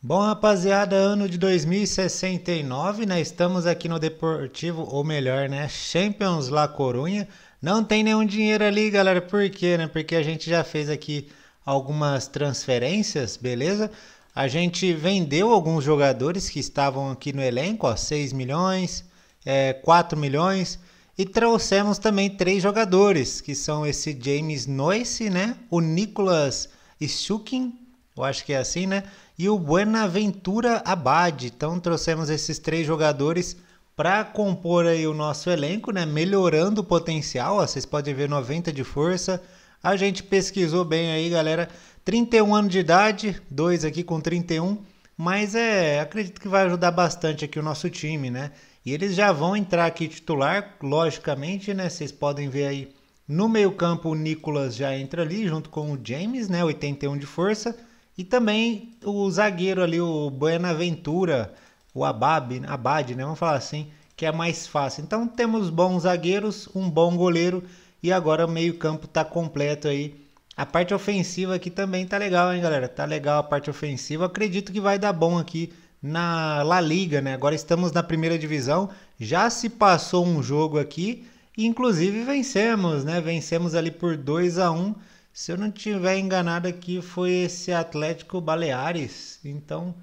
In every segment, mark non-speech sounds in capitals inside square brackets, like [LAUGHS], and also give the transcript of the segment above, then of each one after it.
Bom, rapaziada, ano de 2069, né? Estamos aqui no Deportivo, ou melhor, né? Champions La Corunha. Não tem nenhum dinheiro ali, galera. Por quê, né? Porque a gente já fez aqui algumas transferências, beleza? A gente vendeu alguns jogadores que estavam aqui no elenco, ó, 6 milhões, é, 4 milhões. E trouxemos também três jogadores, que são esse James Noyce, né? O Nicolas Schukin eu acho que é assim, né? E o Buenaventura Abad. Então trouxemos esses três jogadores para compor aí o nosso elenco, né? Melhorando o potencial. Ó, vocês podem ver 90 de força. A gente pesquisou bem aí, galera. 31 anos de idade, dois aqui com 31. Mas é, acredito que vai ajudar bastante aqui o nosso time, né? E eles já vão entrar aqui titular, logicamente, né? Vocês podem ver aí no meio-campo o Nicolas já entra ali junto com o James, né? 81 de força. E também o zagueiro ali, o Buenaventura, o Abab, Abad, né? Vamos falar assim, que é mais fácil. Então temos bons zagueiros, um bom goleiro e agora o meio-campo tá completo aí. A parte ofensiva aqui também tá legal, hein, galera? Tá legal a parte ofensiva. Acredito que vai dar bom aqui na La Liga, né? Agora estamos na primeira divisão. Já se passou um jogo aqui, inclusive vencemos, né? Vencemos ali por 2 a 1. Um. Se eu não tiver enganado aqui, foi esse Atlético Baleares. Então,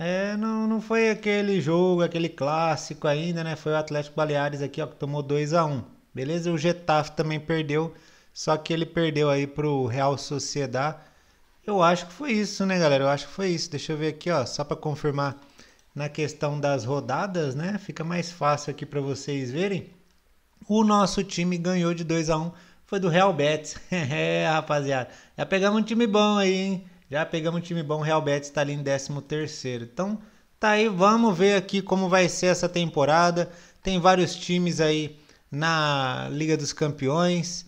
é, não, não foi aquele jogo, aquele clássico ainda, né? Foi o Atlético Baleares aqui, ó, que tomou 2 a 1 Beleza? O Getafe também perdeu, só que ele perdeu aí pro Real Sociedad. Eu acho que foi isso, né, galera? Eu acho que foi isso. Deixa eu ver aqui, ó, só para confirmar na questão das rodadas, né? Fica mais fácil aqui para vocês verem. O nosso time ganhou de 2 a 1 foi do Real Betis. [LAUGHS] é, rapaziada. Já pegamos um time bom aí, hein? Já pegamos um time bom. O Real Betis tá ali em 13º. Então, tá aí. Vamos ver aqui como vai ser essa temporada. Tem vários times aí na Liga dos Campeões.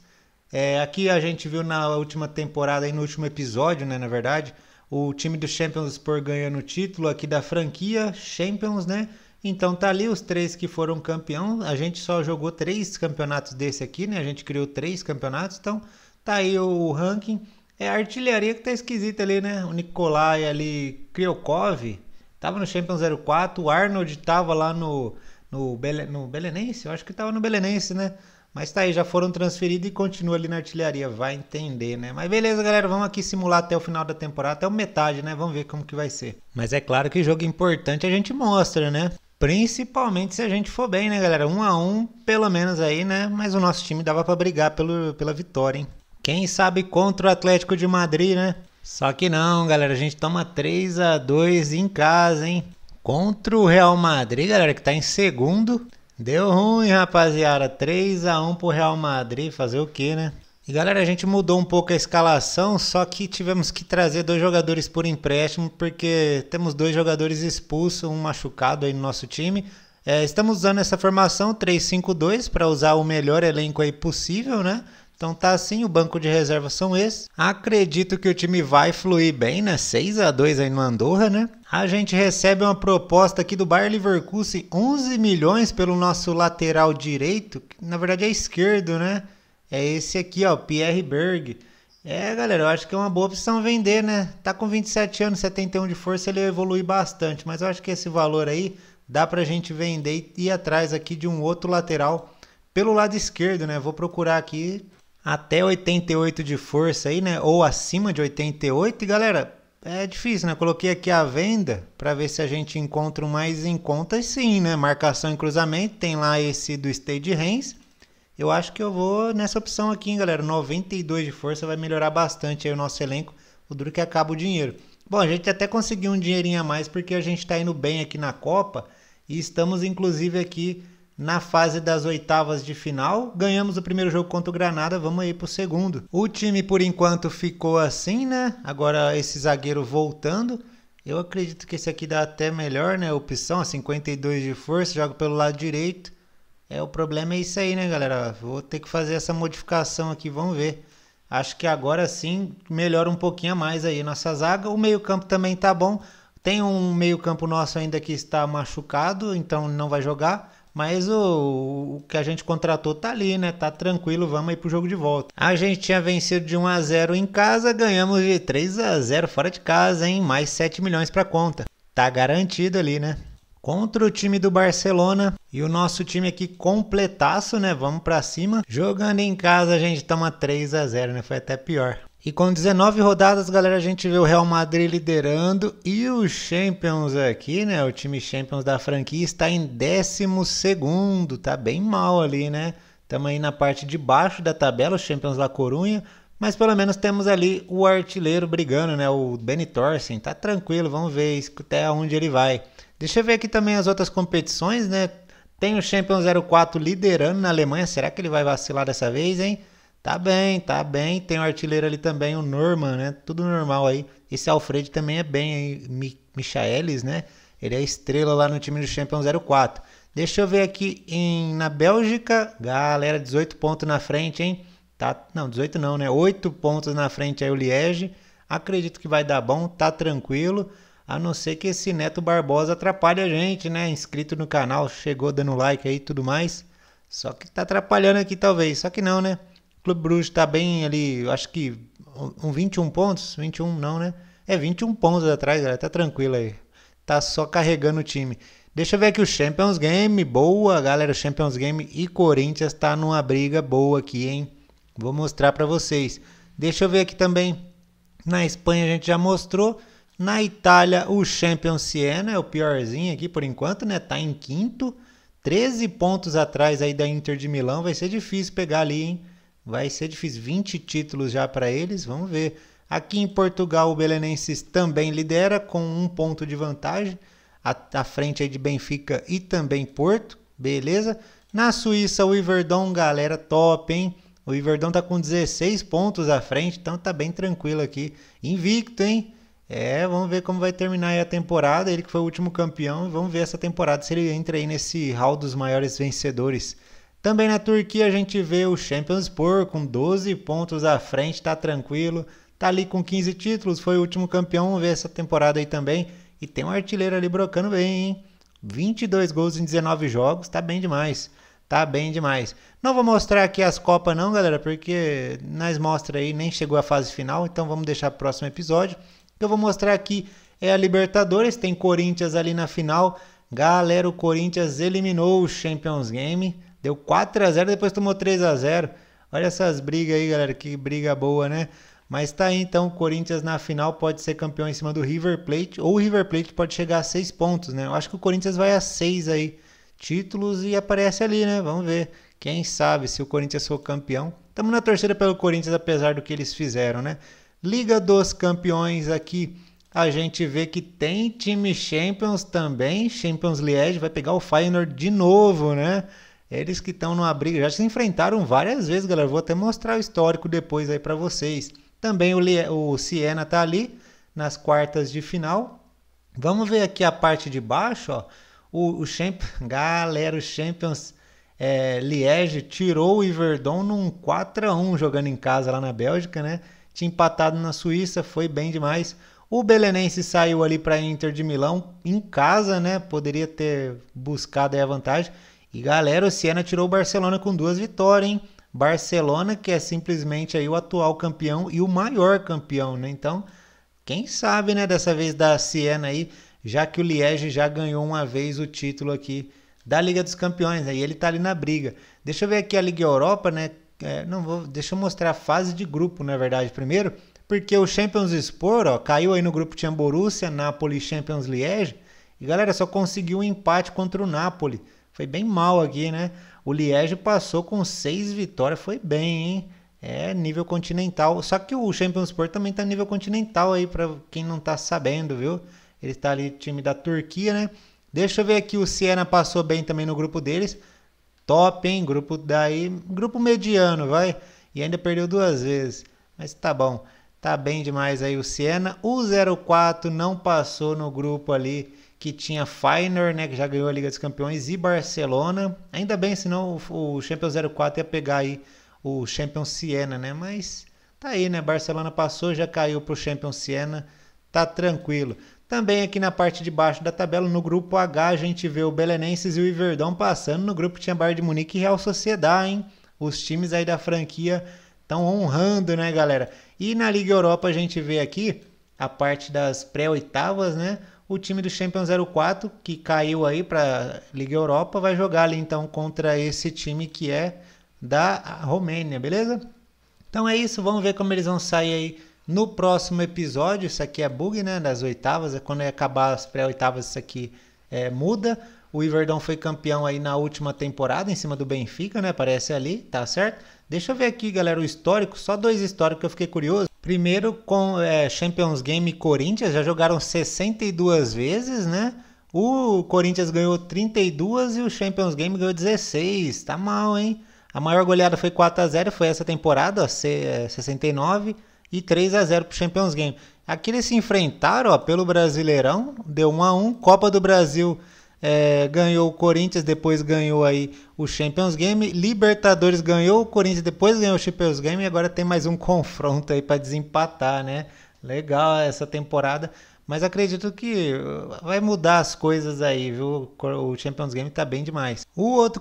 É, aqui a gente viu na última temporada, aí no último episódio, né, na verdade, o time do Champions por ganhando o título aqui da franquia Champions, né? Então tá ali os três que foram campeão. A gente só jogou três campeonatos desse aqui, né? A gente criou três campeonatos, então tá aí o ranking. É a artilharia que tá esquisita ali, né? O Nikolai ali, Kriokov, tava no Champions 04, o Arnold tava lá no no, Bele, no Belenense, eu acho que tava no Belenense, né? Mas tá aí, já foram transferidos e continua ali na artilharia, vai entender, né? Mas beleza, galera, vamos aqui simular até o final da temporada, até o metade, né? Vamos ver como que vai ser. Mas é claro que jogo importante a gente mostra, né? Principalmente se a gente for bem, né, galera? Um a um, pelo menos aí, né? Mas o nosso time dava para brigar pelo, pela vitória, hein? Quem sabe contra o Atlético de Madrid, né? Só que não, galera. A gente toma 3 a 2 em casa, hein? Contra o Real Madrid, galera, que tá em segundo. Deu ruim, rapaziada. 3 a 1 pro Real Madrid. Fazer o quê, né? E galera, a gente mudou um pouco a escalação, só que tivemos que trazer dois jogadores por empréstimo, porque temos dois jogadores expulsos, um machucado aí no nosso time. É, estamos usando essa formação 3-5-2 para usar o melhor elenco aí possível, né? Então tá assim, o banco de reserva são esses. Acredito que o time vai fluir bem, né? 6 a 2 aí no Andorra, né? A gente recebe uma proposta aqui do Bayer Leverkusen, 11 milhões pelo nosso lateral direito, que na verdade é esquerdo, né? É esse aqui, ó, Pierre Berg. É, galera, eu acho que é uma boa opção vender, né? Tá com 27 anos, 71 de força, ele evolui bastante, mas eu acho que esse valor aí dá pra gente vender e ir atrás aqui de um outro lateral pelo lado esquerdo, né? Vou procurar aqui até 88 de força aí, né? Ou acima de 88, e galera, é difícil, né? Coloquei aqui a venda para ver se a gente encontra mais em contas, sim, né? Marcação e cruzamento, tem lá esse do State Hands. Eu acho que eu vou nessa opção aqui, hein, galera. 92 de força vai melhorar bastante o nosso elenco. O duro que acaba o dinheiro. Bom, a gente até conseguiu um dinheirinho a mais porque a gente está indo bem aqui na Copa e estamos inclusive aqui na fase das oitavas de final. Ganhamos o primeiro jogo contra o Granada, vamos aí pro segundo. O time por enquanto ficou assim, né? Agora esse zagueiro voltando. Eu acredito que esse aqui dá até melhor, né? Opção, 52 de força, joga pelo lado direito. É, o problema é isso aí, né, galera? Vou ter que fazer essa modificação aqui, vamos ver. Acho que agora sim melhora um pouquinho a mais aí nossa zaga. O meio-campo também tá bom. Tem um meio-campo nosso ainda que está machucado, então não vai jogar. Mas o, o que a gente contratou tá ali, né? Tá tranquilo, vamos aí pro jogo de volta. A gente tinha vencido de 1 a 0 em casa, ganhamos de 3 a 0 fora de casa, hein? Mais 7 milhões pra conta. Tá garantido ali, né? Contra o time do Barcelona, e o nosso time aqui completaço, né? Vamos para cima. Jogando em casa, a gente toma 3 a 0, né? Foi até pior. E com 19 rodadas, galera, a gente vê o Real Madrid liderando e o Champions aqui, né? O time Champions da franquia está em 12, tá bem mal ali, né? Estamos aí na parte de baixo da tabela, o Champions La Corunha, mas pelo menos temos ali o artilheiro brigando, né? O Benitorsen, tá tranquilo, vamos ver até onde ele vai. Deixa eu ver aqui também as outras competições, né? Tem o Champion 04 liderando na Alemanha. Será que ele vai vacilar dessa vez, hein? Tá bem, tá bem. Tem o artilheiro ali também, o Norman, né? Tudo normal aí. Esse Alfred também é bem aí. Mi Michaelis, né? Ele é estrela lá no time do Champion 04. Deixa eu ver aqui em, na Bélgica. Galera, 18 pontos na frente, hein? Tá, não, 18 não, né? 8 pontos na frente aí o Liege. Acredito que vai dar bom, tá tranquilo. A não ser que esse Neto Barbosa atrapalhe a gente, né? Inscrito no canal, chegou dando like aí e tudo mais. Só que tá atrapalhando aqui talvez, só que não, né? O Clube Bruxo tá bem ali, eu acho que um 21 pontos, 21 não, né? É 21 pontos atrás, galera, tá tranquilo aí. Tá só carregando o time. Deixa eu ver aqui o Champions Game, boa, galera, Champions Game e Corinthians tá numa briga boa aqui, hein? Vou mostrar para vocês. Deixa eu ver aqui também. Na Espanha a gente já mostrou. Na Itália, o Champion Siena é o piorzinho aqui por enquanto, né? Tá em quinto, 13 pontos atrás aí da Inter de Milão. Vai ser difícil pegar ali, hein? Vai ser difícil. 20 títulos já para eles, vamos ver. Aqui em Portugal, o Belenenses também lidera com um ponto de vantagem à, frente aí de Benfica e também Porto, beleza? Na Suíça, o Iverdon, galera, top, hein? O Iverdon tá com 16 pontos à frente, então tá bem tranquilo aqui. Invicto, hein? É, vamos ver como vai terminar aí a temporada. Ele que foi o último campeão, vamos ver essa temporada se ele entra aí nesse hall dos maiores vencedores. Também na Turquia a gente vê o Championspor com 12 pontos à frente, tá tranquilo. Tá ali com 15 títulos, foi o último campeão, vamos ver essa temporada aí também. E tem um artilheiro ali brocando bem, hein? 22 gols em 19 jogos, tá bem demais. Tá bem demais. Não vou mostrar aqui as Copas não, galera, porque nós mostra aí, nem chegou a fase final, então vamos deixar pro próximo episódio. Eu vou mostrar aqui é a Libertadores, tem Corinthians ali na final. Galera, o Corinthians eliminou o Champions Game, deu 4 a 0, depois tomou 3 a 0. Olha essas brigas aí, galera, que briga boa, né? Mas tá aí então, o Corinthians na final pode ser campeão em cima do River Plate, ou o River Plate pode chegar a 6 pontos, né? Eu acho que o Corinthians vai a 6 aí títulos e aparece ali, né? Vamos ver. Quem sabe se o Corinthians for campeão. Estamos na torcida pelo Corinthians, apesar do que eles fizeram, né? Liga dos Campeões aqui, a gente vê que tem time Champions também. Champions Liège vai pegar o Feyenoord de novo, né? Eles que estão numa briga, já se enfrentaram várias vezes, galera. Vou até mostrar o histórico depois aí para vocês. Também o, Le... o Siena tá ali nas quartas de final. Vamos ver aqui a parte de baixo, ó. O, o galera, o Champions é, Liège tirou o Iverdon num 4 a 1 jogando em casa lá na Bélgica, né? Tinha empatado na Suíça, foi bem demais. O Belenense saiu ali para Inter de Milão em casa, né? Poderia ter buscado a vantagem. E galera, o Siena tirou o Barcelona com duas vitórias, hein? Barcelona, que é simplesmente aí o atual campeão e o maior campeão, né? Então, quem sabe, né, dessa vez da Siena aí, já que o Liege já ganhou uma vez o título aqui da Liga dos Campeões, aí né? ele tá ali na briga. Deixa eu ver aqui a Liga Europa, né? É, não vou, deixa eu mostrar a fase de grupo, na verdade, primeiro, porque o Champions Sport, ó, caiu aí no grupo tinha Borussia, Napoli, Champions Liège, e galera, só conseguiu um empate contra o Napoli. Foi bem mal aqui, né? O Liège passou com seis vitórias, foi bem, hein? É nível continental. Só que o Champions Sport também tá nível continental aí para quem não tá sabendo, viu? Ele tá ali time da Turquia, né? Deixa eu ver aqui o Siena passou bem também no grupo deles top, hein? Grupo daí, grupo mediano, vai. E ainda perdeu duas vezes. Mas tá bom. Tá bem demais aí o Siena. O 04 não passou no grupo ali que tinha Feyenoord, né, que já ganhou a Liga dos Campeões e Barcelona. Ainda bem, senão o, Champion Champions 04 ia pegar aí o Champion Siena, né? Mas tá aí, né? Barcelona passou, já caiu pro Champion Siena. Tá tranquilo. Também aqui na parte de baixo da tabela, no grupo H, a gente vê o Belenenses e o Iverdão passando. No grupo tinha Bayern de Munique e Real Sociedade, hein? Os times aí da franquia estão honrando, né, galera? E na Liga Europa a gente vê aqui a parte das pré-oitavas, né? O time do Champions 04, que caiu aí para Liga Europa, vai jogar ali então contra esse time que é da Romênia, beleza? Então é isso, vamos ver como eles vão sair aí no próximo episódio, isso aqui é bug, né? Das oitavas, é quando acabar as pré-oitavas, isso aqui é, muda. O Iverdão foi campeão aí na última temporada, em cima do Benfica, né? Parece ali, tá certo? Deixa eu ver aqui, galera, o histórico. Só dois históricos que eu fiquei curioso. Primeiro, com é, Champions Game Corinthians, já jogaram 62 vezes, né? O Corinthians ganhou 32 e o Champions Game ganhou 16. Tá mal, hein? A maior goleada foi 4 a 0 foi essa temporada, ó, 69. É, e 3 a 0 para o Champions Game. Aqui eles se enfrentaram ó, pelo Brasileirão, deu 1 a 1 Copa do Brasil é, ganhou o Corinthians, depois ganhou aí o Champions Game, Libertadores ganhou o Corinthians, depois ganhou o Champions Game e agora tem mais um [LAUGHS] confronto aí para desempatar, né? Legal essa temporada. Mas acredito que uh, vai mudar as coisas aí, viu? O Champions Game tá bem demais. O outro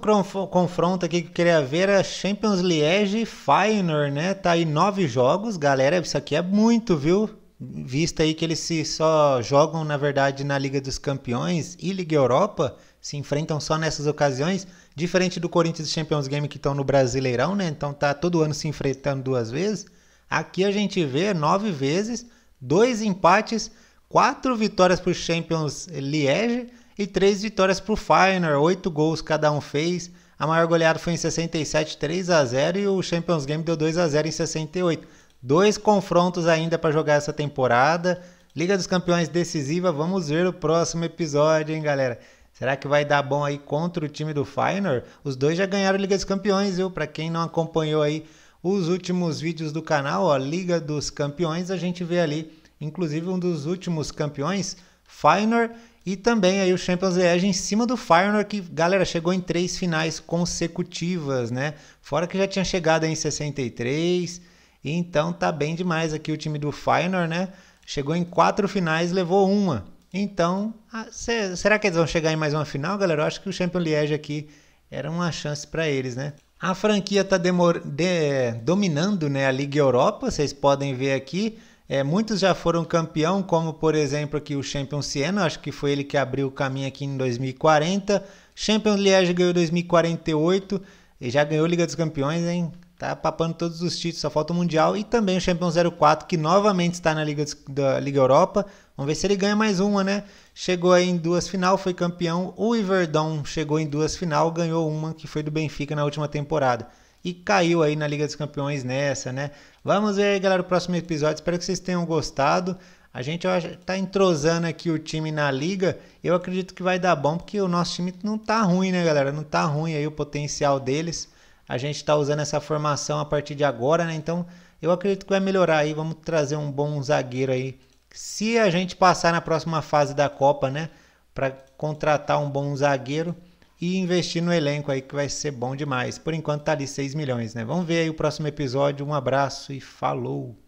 confronto aqui que eu queria ver é Champions Liege e Feyenoord, né? Tá aí nove jogos, galera. Isso aqui é muito, viu? Vista aí que eles se só jogam, na verdade, na Liga dos Campeões e Liga Europa, se enfrentam só nessas ocasiões. Diferente do Corinthians Champions Game que estão no Brasileirão, né? Então tá todo ano se enfrentando duas vezes. Aqui a gente vê nove vezes, dois empates quatro vitórias para o Champions Liège e três vitórias para o Feyenoord, oito gols cada um fez. A maior goleada foi em 67, 3 a 0 e o Champions Game deu 2 a 0 em 68. Dois confrontos ainda para jogar essa temporada. Liga dos Campeões decisiva, vamos ver o próximo episódio, hein, galera? Será que vai dar bom aí contra o time do Feyenoord? Os dois já ganharam Liga dos Campeões, viu? Para quem não acompanhou aí os últimos vídeos do canal, ó, Liga dos Campeões, a gente vê ali inclusive um dos últimos campeões, Feyenoord, e também aí o Champions League em cima do Feyenoord, que, galera, chegou em três finais consecutivas, né? Fora que já tinha chegado em 63, então tá bem demais aqui o time do Feyenoord, né? Chegou em quatro finais, levou uma. Então, será que eles vão chegar em mais uma final, galera? Eu acho que o Champions League aqui era uma chance para eles, né? A franquia está de, dominando né, a Liga Europa, vocês podem ver aqui. É, muitos já foram campeão, como por exemplo aqui o Champion Siena, acho que foi ele que abriu o caminho aqui em 2040. Champion Liège ganhou 2048 e já ganhou Liga dos Campeões, hein? Tá papando todos os títulos, só falta o Mundial. E também o Champion 04, que novamente está na Liga, da Liga Europa. Vamos ver se ele ganha mais uma, né? Chegou aí em duas final, foi campeão. O Iverdon chegou em duas final, ganhou uma que foi do Benfica na última temporada. E caiu aí na Liga dos Campeões nessa, né? Vamos ver, galera, o próximo episódio. Espero que vocês tenham gostado. A gente está entrosando aqui o time na liga. Eu acredito que vai dar bom, porque o nosso time não tá ruim, né, galera? Não tá ruim aí o potencial deles. A gente está usando essa formação a partir de agora, né? Então, eu acredito que vai melhorar aí. Vamos trazer um bom zagueiro aí. Se a gente passar na próxima fase da Copa, né? Para contratar um bom zagueiro e investir no elenco aí que vai ser bom demais. Por enquanto tá ali 6 milhões, né? Vamos ver aí o próximo episódio. Um abraço e falou!